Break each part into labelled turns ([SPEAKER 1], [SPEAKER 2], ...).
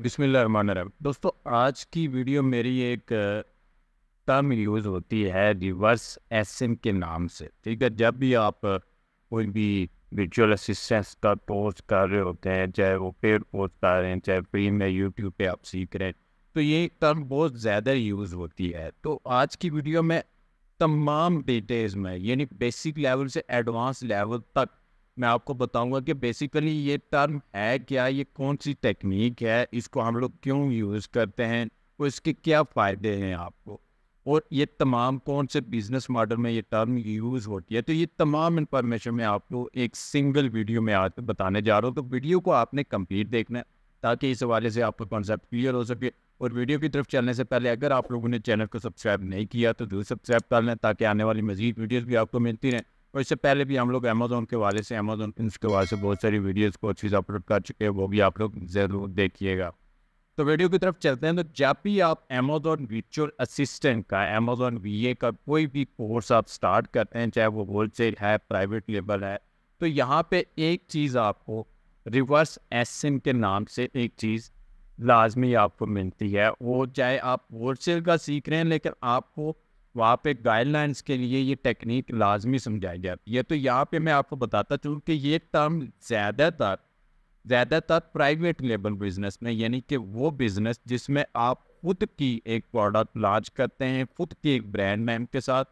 [SPEAKER 1] बिसमीम दोस्तों आज की वीडियो मेरी एक टर्म यूज़ होती है रिवर्स एसएम के नाम से ठीक है जब भी आप कोई भी विजुअल असिस्टेंस का कोर्स कर रहे होते हैं चाहे वो पेड कोर्स कर रहे हैं चाहे फ्री में यूट्यूब पे आप सीख रहे हैं तो ये टर्म बहुत ज़्यादा यूज़ होती है तो आज की वीडियो में तमाम डिटेल्स में यानी बेसिक लेवल से एडवांस लेवल तक मैं आपको बताऊंगा कि बेसिकली ये टर्म है क्या ये कौन सी टेक्निक है इसको हम लोग क्यों यूज़ करते हैं और इसके क्या फ़ायदे हैं आपको और ये तमाम कौन से बिज़नेस मॉडल में ये टर्म यूज़ होती है तो ये तमाम इन्फॉर्मेशन मैं आपको एक सिंगल वीडियो में आज बताने जा रहा हूँ तो वीडियो को आपने कम्प्लीट देखना है ताकि इस हवाले से आपको कॉन्सेप्ट क्लियर हो सके और वीडियो की तरफ चलने से पहले अगर आप लोगों ने चैनल को सब्सक्राइब नहीं किया तो जरूर सब्सक्राइब कर लें ताकि आने वाली मजीद वीडियोज़ भी आपको मिलती रहें और इससे पहले भी हम लोग अमेजोन के वाले से अमेजोन के वाले से बहुत सारी वीडियोज़ को चीज़ अपलोड कर चुके हैं वो भी आप लोग ज़रूर देखिएगा तो वीडियो की तरफ चलते हैं तो जब भी आप अमेजोन वर्चुअल असिस्टेंट का अमेजोन वी का कोई भी कोर्स आप स्टार्ट करते हैं चाहे वो होल सेल है प्राइवेट लेबल है तो यहाँ पे एक चीज़ आपको रिवर्स एसएम के नाम से एक चीज़ लाजमी आपको मिलती है वो चाहे आप होल सेल का सीख रहे हैं लेकिन आपको वहाँ पे गाइडलाइंस के लिए ये टेक्निक लाजमी समझाई जाती है तो यहाँ पे मैं आपको बताता चलूँ कि ये टर्म ज़्यादातर ज़्यादातर प्राइवेट लेबल बिजनेस में यानी कि वो बिज़नेस जिसमें आप खुद की एक प्रोडक्ट लॉन्च करते हैं खुद की एक ब्रांड नेम के साथ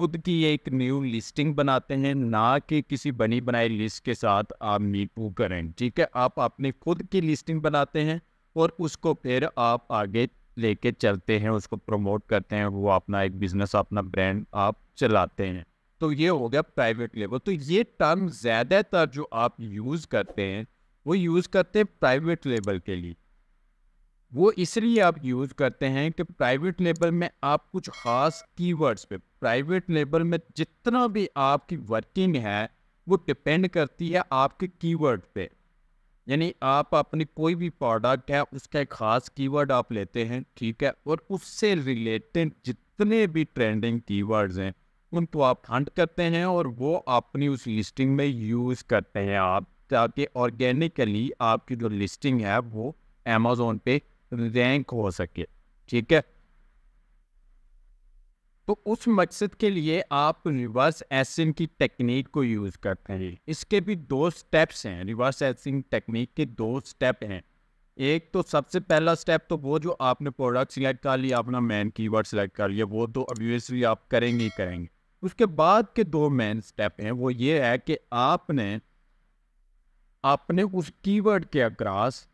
[SPEAKER 1] खुद की एक न्यू लिस्टिंग बनाते हैं ना कि किसी बनी बनाई लिस्ट के साथ आप मीटू करें ठीक है आप अपनी खुद की लिस्टिंग बनाते हैं और उसको फिर आप आगे लेके चलते हैं उसको प्रमोट करते हैं वो अपना एक बिजनेस अपना ब्रांड आप चलाते हैं तो ये हो गया प्राइवेट लेबल तो ये टर्म ज़्यादातर जो आप यूज़ करते हैं वो यूज़ करते हैं प्राइवेट लेबल के लिए वो इसलिए आप यूज़ करते हैं कि प्राइवेट लेबल में आप कुछ ख़ास कीवर्ड्स पे प्राइवेट लेबल में जितना भी आपकी वर्किंग है वो डिपेंड करती है आपके कीवर्ड पे यानी आप अपनी कोई भी प्रोडक्ट है उसका एक ख़ास कीवर्ड आप लेते हैं ठीक है और उससे रिलेटेड जितने भी ट्रेंडिंग कीवर्ड्स हैं उनको आप हंट करते हैं और वो अपनी उस लिस्टिंग में यूज़ करते हैं आप ताकि ऑर्गेनिकली आपकी जो लिस्टिंग है वो अमेज़ोन पे रैंक हो सके ठीक है तो उस मकसद के लिए आप रिवर्स एसिन की टेक्निक को यूज करते हैं इसके भी दो स्टेप्स हैं रिवर्स एसिन टेक्निक के दो स्टेप हैं एक तो सबसे पहला स्टेप तो वो जो आपने प्रोडक्ट सिलेक्ट कर लिया अपना मेन कीवर्ड सिलेक्ट कर लिया वो तो ऑब्वियसली आप करेंगे ही करेंगे उसके बाद के दो मेन स्टेप हैं वो ये है कि आपने आपने उस कीवर्ड के अक्रास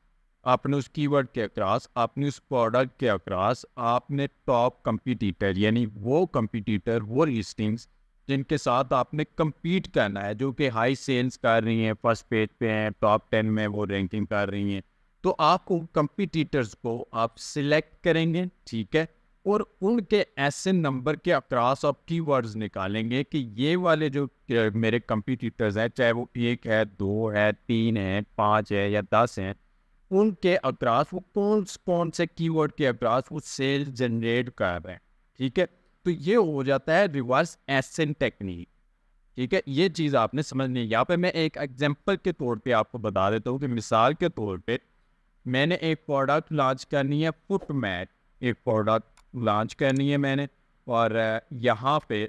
[SPEAKER 1] आपने उस कीवर्ड के अक्रॉस आपने उस प्रोडक्ट के अक्रॉस आपने टॉप कंपिटिटर यानी वो कंपिटिटर वो लिस्टिंग्स जिनके साथ आपने कम्पीट करना है जो कि हाई सेल्स कर रही हैं फर्स्ट पेज पे हैं टॉप टेन में वो रैंकिंग कर रही हैं तो आपको कंपिटिटर्स को आप सिलेक्ट करेंगे ठीक है और उनके ऐसे नंबर के अक्रॉस आप कीवर्ड्स निकालेंगे कि ये वाले जो मेरे कंपिटिटर्स हैं चाहे वो एक है दो है तीन है पाँच है या दस हैं उनके अक्रॉस वो कौन कौन से कीवर्ड के अक्रॉस वो सेल जनरेट कर रहे हैं ठीक है तो ये हो जाता है रिवर्स एसन टेक्निक ठीक है ये चीज़ आपने समझनी है यहाँ पे मैं एक एग्जांपल के तौर पे आपको बता देता हूँ कि मिसाल के तौर पे मैंने एक प्रोडक्ट लॉन्च करनी है फुट मैट एक प्रोडक्ट लॉन्च करनी है मैंने और यहाँ पे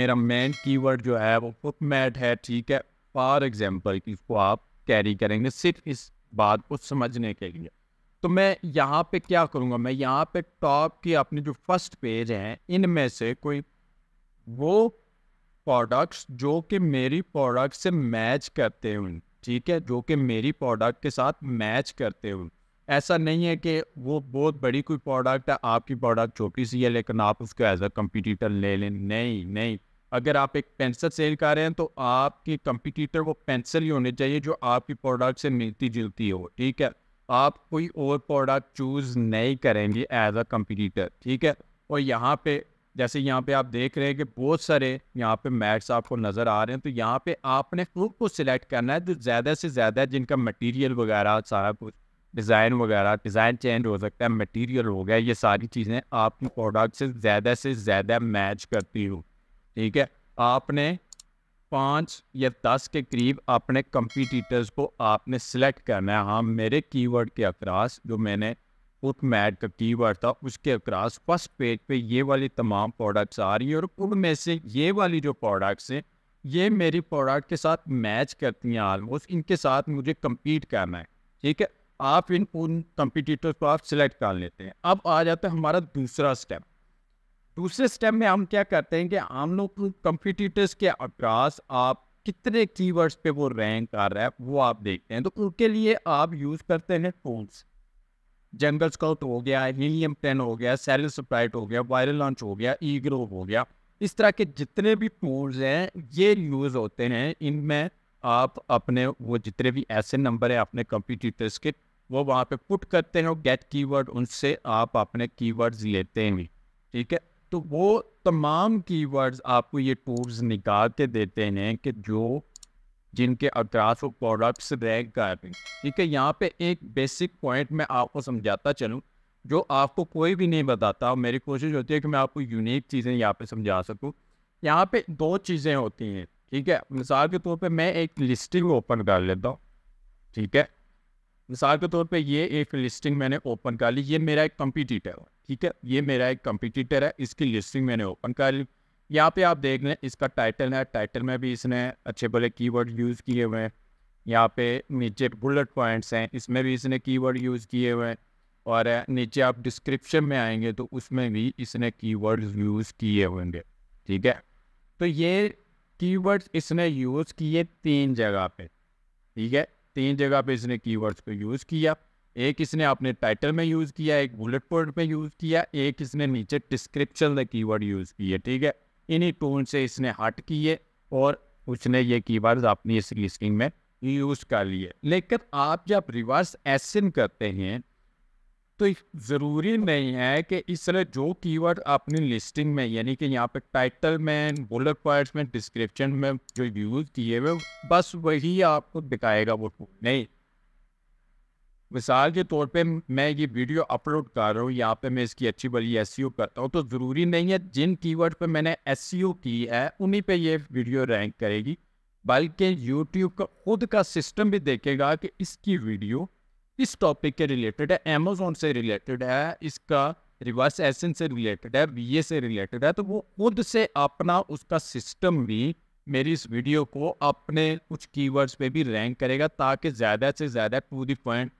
[SPEAKER 1] मेरा मेन कीवर्ड जो है वो फुट मैट है ठीक है फॉर एग्जांपल इसको आप कैरी करेंगे सिर्फ इस बात को समझने के लिए तो मैं यहाँ पे क्या करूँगा मैं यहाँ पे टॉप की अपने जो फर्स्ट पेज हैं इनमें से कोई वो प्रोडक्ट्स जो कि मेरी प्रोडक्ट से मैच करते हुए ठीक है जो कि मेरी प्रोडक्ट के साथ मैच करते हुए ऐसा नहीं है कि वो बहुत बड़ी कोई प्रोडक्ट है आपकी प्रोडक्ट छोटी सी है लेकिन आप उसको एज अ कंपिटिटर ले लें नहीं नहीं अगर आप एक पेंसिल सेल कर रहे हैं तो आपके कंपिटिटर वो पेंसिल ही होने चाहिए जो आपकी प्रोडक्ट से मिलती जुलती हो ठीक है आप कोई और प्रोडक्ट चूज़ नहीं करेंगे एज अ कंपिटिटर ठीक है और यहाँ पे जैसे यहाँ पे आप देख रहे हैं कि बहुत सारे यहाँ पे मैट्स आपको नज़र आ रहे हैं तो यहाँ पे आपने खुद को सिलेक्ट करना है जो तो ज़्यादा से ज़्यादा जिनका मटेरियल वगैरह सारा कुछ डिज़ाइन वगैरह डिज़ाइन चेंज हो सकता है मटेरियल हो गया ये सारी चीज़ें आपकी प्रोडक्ट से ज़्यादा से ज़्यादा मैच करती हूँ ठीक है आपने पाँच या दस के करीब अपने कंपटीटर्स को आपने सिलेक्ट करना है हाँ मेरे कीवर्ड के अक्रास जो मैंने उत मैट का कीवर्ड था उसके अक्रास फर्स्ट पेज पे ये वाली तमाम प्रोडक्ट्स आ रही है और उनमें से ये वाली जो प्रोडक्ट्स हैं ये मेरी प्रोडक्ट के साथ मैच करती हैं आलमोस्ट इनके साथ मुझे कम्पीट करना है ठीक है आप इन उन कंपटीटर्स को आप सिलेक्ट कर लेते हैं अब आ जाता है हमारा दूसरा स्टेप दूसरे स्टेप में हम क्या करते हैं कि आम लोग कंपिटिटर्स के अक्रॉस आप कितने कीवर्ड्स पे वो रैंक कर रहा है वो आप देखते हैं तो उनके लिए आप यूज़ करते हैं टूल्स जंगल स्काउट हो गया हीलियम टेन हो गया सेल स्प्राइट हो गया वायरल लॉन्च हो गया ई ग्रो हो गया इस तरह के जितने भी टूल्स हैं ये यूज़ होते हैं इनमें आप अपने वो जितने भी ऐसे नंबर हैं अपने कंप्यूटर्स के वो वहाँ पे पुट करते हैं और गेट कीवर्ड उनसे आप अपने कीवर्ड्स लेते हैं ठीक है तो वो तमाम कीवर्ड्स आपको ये टूल्स निकाल के देते हैं कि जो जिनके अट्रास वो प्रोडक्ट्स रैंक कर रहे हैं ठीक है यहाँ पे एक बेसिक पॉइंट मैं आपको समझाता चलूँ जो आपको कोई भी नहीं बताता मेरी कोशिश होती है कि मैं आपको यूनिक चीज़ें यहाँ पे समझा सकूँ यहाँ पे दो चीज़ें होती हैं ठीक है मिसाल के तौर पे मैं एक लिस्टिंग ओपन कर लेता हूँ ठीक है मिसाल के तौर पे ये एक लिस्टिंग मैंने ओपन कर ली ये मेरा एक है ठीक है ये मेरा एक कंपिटिटर है इसकी लिस्टिंग मैंने ओपन कर ली यहाँ पे आप देख लें इसका टाइटल है टाइटल में भी इसने अच्छे बोले कीवर्ड यूज़ किए हुए हैं यहाँ पे नीचे बुलेट पॉइंट्स हैं इसमें भी इसने कीवर्ड यूज़ किए हुए हैं और नीचे आप डिस्क्रिप्शन में आएंगे तो उसमें भी इसने कीवर्ड यूज़ किए होंगे ठीक है तो ये कीवर्ड्स इसने यूज़ किए तीन जगह पे ठीक है तीन जगह पे इसने कीवर्ड्स को यूज़ किया एक इसने अपने टाइटल में यूज़ किया एक बुलेट पॉइंट में यूज़ किया एक इसने नीचे डिस्क्रिप्शन में कीवर्ड यूज़ किए ठीक है इन्हीं टोन से इसने हट किए और उसने ये कीवर्ड्स अपनी इस लिस्टिंग में यूज़ कर लिए लेकिन आप जब रिवर्स एसिन करते हैं तो ज़रूरी नहीं है कि इस तरह जो कीवर्ड अपनी लिस्टिंग में यानी कि यहाँ पे टाइटल में बुलेट पॉइंट्स में डिस्क्रिप्शन में जो यूज़ किए हुए बस वही आपको दिखाएगा वो नहीं मिसाल के तौर पे मैं ये वीडियो अपलोड कर रहा हूँ यहाँ पे मैं इसकी अच्छी बड़ी एस e करता हूँ तो ज़रूरी नहीं है जिन कीवर्ड पे मैंने एस e की है उन्हीं पे ये वीडियो रैंक करेगी बल्कि यूट्यूब का खुद का सिस्टम भी देखेगा कि इसकी वीडियो इस टॉपिक के रिलेटेड है अमेजोन से रिलेटेड है इसका रिवर्स एसन e से रिलेटेड है वी से रिलेटेड है तो वो खुद से अपना उसका सिस्टम भी मेरी इस वीडियो को अपने कुछ कीवर्ड्स पे भी रैंक करेगा ताकि ज़्यादा से ज़्यादा टू दी पॉइंट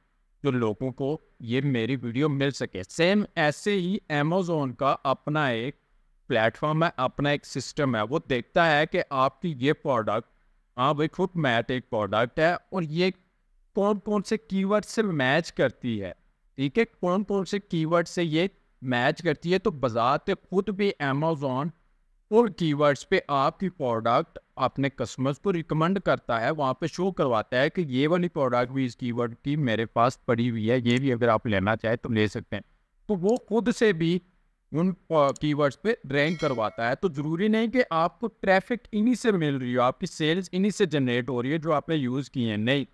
[SPEAKER 1] जो लोगों को ये मेरी वीडियो मिल सके सेम ऐसे ही अमेजोन का अपना एक प्लेटफॉर्म है अपना एक सिस्टम है वो देखता है कि आपकी ये प्रोडक्ट हाँ भाई खुद मैट एक प्रोडक्ट है और ये कौन कौन से कीवर्ड से मैच करती है ठीक है कौन कौन से कीवर्ड से ये मैच करती है तो बाजार खुद भी अमेजोन और कीवर्ड्स पे आपकी प्रोडक्ट अपने कस्टमर्स को रिकमेंड करता है वहाँ पे शो करवाता है कि ये वाली प्रोडक्ट भी इस कीवर्ड की मेरे पास पड़ी हुई है ये भी अगर आप लेना चाहें तो ले सकते हैं तो वो खुद से भी उन कीवर्ड्स पे रैंक करवाता है तो ज़रूरी नहीं कि आपको ट्रैफिक इन्हीं से मिल रही हो आपकी सेल्स इन्हीं से जनरेट हो रही है जो आपने यूज़ की है नहीं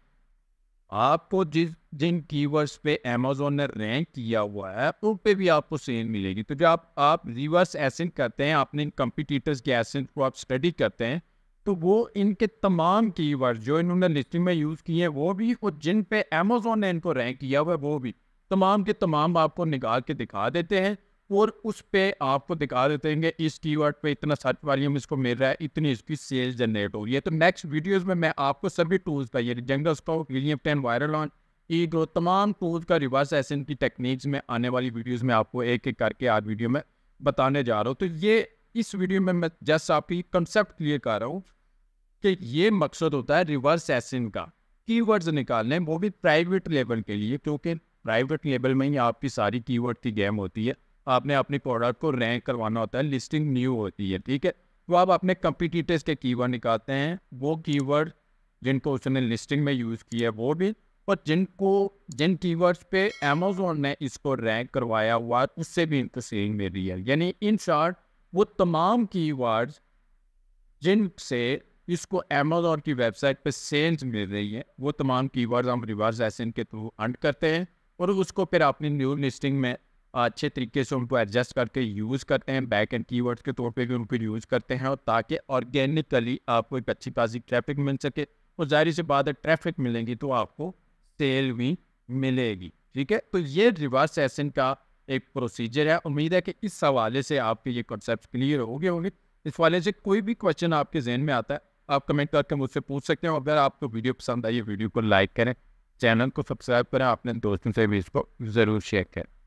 [SPEAKER 1] आपको जिस जिन कीवर्ड्स पे अमेजोन ने रैंक किया हुआ है उन पे भी आपको सेल मिलेगी तो जब आप आप रिवर्स एसेंट करते हैं अपने कंपिटिटर्स के एसेंट को आप स्टडी करते हैं तो वो इनके तमाम कीवर्ड जो इन्होंने लिस्टिंग में यूज़ किए हैं वो भी और जिन पे अमेजोन ने इनको रैंक किया हुआ है वो भी तमाम के तमाम आपको निकाल के दिखा देते हैं और उस पर आपको दिखा देते हैं कि इस कीवर्ड पे इतना सर्च वॉल्यूम इसको मिल रहा है इतनी इसकी सेल जनरेट हो रही है तो नेक्स्ट वीडियोज़ में मैं आपको सभी टूल्स का यानी जंगल स्टॉक ten viral on e grow तमाम टूल्स का रिवर्स एस की टेक्निक्स में आने वाली वीडियोज़ में आपको एक एक करके आज वीडियो में बताने जा रहा हूँ तो ये इस वीडियो में मैं जस्ट आपकी कंसेप्ट क्लियर कर रहा हूँ कि ये मकसद होता है रिवर्स एसिन का कीवर्ड्स निकालने वो भी प्राइवेट लेवल के लिए क्योंकि प्राइवेट लेवल में ही आपकी सारी कीवर्ड की गेम होती है आपने अपने प्रोडक्ट को रैंक करवाना होता है लिस्टिंग न्यू होती है ठीक है तो आप अपने कंपिटिटर्स के कीवर्ड निकालते हैं वो कीवर्ड जिनको उसने लिस्टिंग में यूज़ किया वो भी और जिनको जिन कीवर्ड्स पे अमेजोन ने इसको रैंक करवाया हुआ उससे भी इनको सेलिंग मिल रही है यानी इन शॉर्ट वो तमाम कीवर्ड्स जिनसे इसको एमेजोन की वेबसाइट पे सेल्स मिल रही है वो तमाम कीवर्ड्स हम रिवर्स एसन के थ्रू अंड करते हैं और उसको फिर अपनी न्यू लिस्टिंग में अच्छे तरीके से उनको एडजस्ट करके यूज़ करते हैं बैक एंड कीवर्ड्स के तौर पे भी उनको यूज़ करते हैं और ताकि ऑर्गेनिकली आपको एक अच्छी खासी ट्रैफिक मिल सके और जाहिर सी बात है ट्रैफिक मिलेंगी तो आपको सेल भी मिलेगी ठीक है तो ये रिवर्स एसन का एक प्रोसीजर है उम्मीद है कि इस हवाले से आपके ये कॉन्सेप्ट क्लियर हो गए होंगे इस हवाले से कोई भी क्वेश्चन आपके जहन में आता है आप कमेंट करके मुझसे पूछ सकते हैं अगर आपको वीडियो पसंद आई वीडियो को लाइक करें चैनल को सब्सक्राइब करें अपने दोस्तों से भी इसको ज़रूर शेयर करें